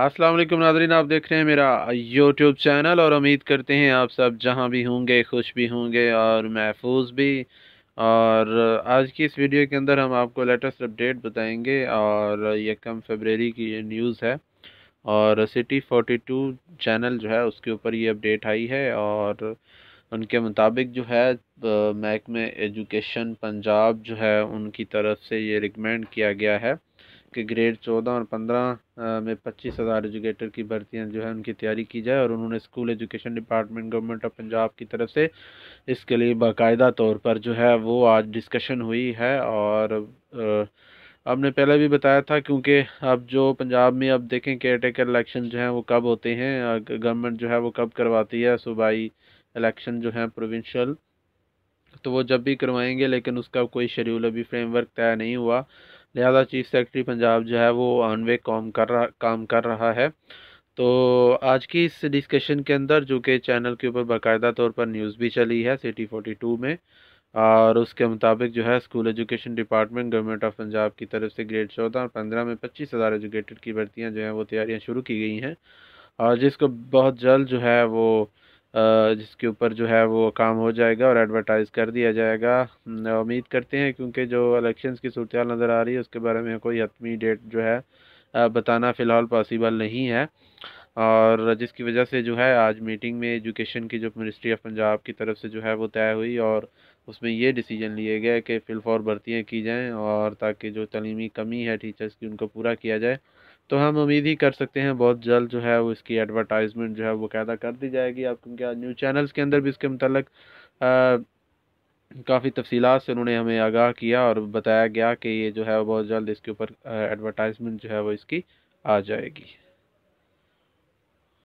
अस्सलाम वालेकुम नाजरीन आप देख रहे हैं मेरा यूट्यूब चैनल और उम्मीद करते हैं आप सब जहां भी होंगे खुश भी होंगे और महफूज भी और आज की इस वीडियो के अंदर हम आपको लेटेस्ट अपडेट बताएंगे और ये कम फरवरी की न्यूज़ है और सिटी 42 चैनल जो है उसके ऊपर ये अपडेट आई है और उनके मुताबिक जो है महकमे एजुकेशन पंजाब जो है उनकी तरफ से ये रिकमेंड किया गया है कि ग्रेड चौदह और पंद्रह में पच्चीस हज़ार एजुकेटर की भर्तियाँ जो है उनकी तैयारी की जाए और उन्होंने school education department government of Punjab की तरफ से इसके लिए बाकायदा तौर पर जो है वो आज डिस्कशन हुई है और आपने पहले भी बताया था क्योंकि अब जो पंजाब में अब देखें केयर टेकर इलेक्शन जो हैं वो कब होते हैं गवर्नमेंट जो है वो कब करवाती है सूबाई इलेक्शन जो है प्रोविंशल तो वो जब भी करवाएंगे लेकिन उसका कोई शेड्यूल अभी फ्रेमवर्क तय नहीं हुआ लिहाजा चीफ सेक्रेटरी पंजाब जो है वो वे काम कर रहा काम कर रहा है तो आज की इस डिस्कशन के अंदर जो कि चैनल के ऊपर बाकायदा तौर पर न्यूज़ भी चली है सिटी फोर्टी टू में और उसके मुताबिक जो है school education department government of Punjab की तरफ से ग्रेड चौदह और पंद्रह में पच्चीस हज़ार एजुकेटेड की भर्तियाँ जो हैं वो तैयारियाँ शुरू की गई हैं और जिसको बहुत जल्द जो है वो जिसके ऊपर जो है वो काम हो जाएगा और एडवर्टाइज़ कर दिया जाएगा उम्मीद करते हैं क्योंकि जो इलेक्शंस की सूरत नज़र आ रही है उसके बारे में कोई हतमी डेट जो है बताना फ़िलहाल पॉसिबल नहीं है और जिसकी वजह से जो है आज मीटिंग में एजुकेशन की जो मिनिस्ट्री ऑफ पंजाब की तरफ से जो है वो तय हुई और उसमें ये डिसीजन लिए गए कि फिलफौर भर्तियाँ की जाएँ और ताकि जो तलीमी कमी है टीचर्स की उनको पूरा किया जाए तो हम उम्मीद ही कर सकते हैं बहुत जल्द जो है वो इसकी एडवर्टाइजमेंट जो है वो कैदा कर दी जाएगी आप क्योंकि न्यूज़ चैनल्स के अंदर भी इसके मतलब काफ़ी तफसीलात से उन्होंने हमें आगाह किया और बताया गया कि ये जो है बहुत जल्द इसके ऊपर एडवर्टाइजमेंट जो है वो इसकी आ जाएगी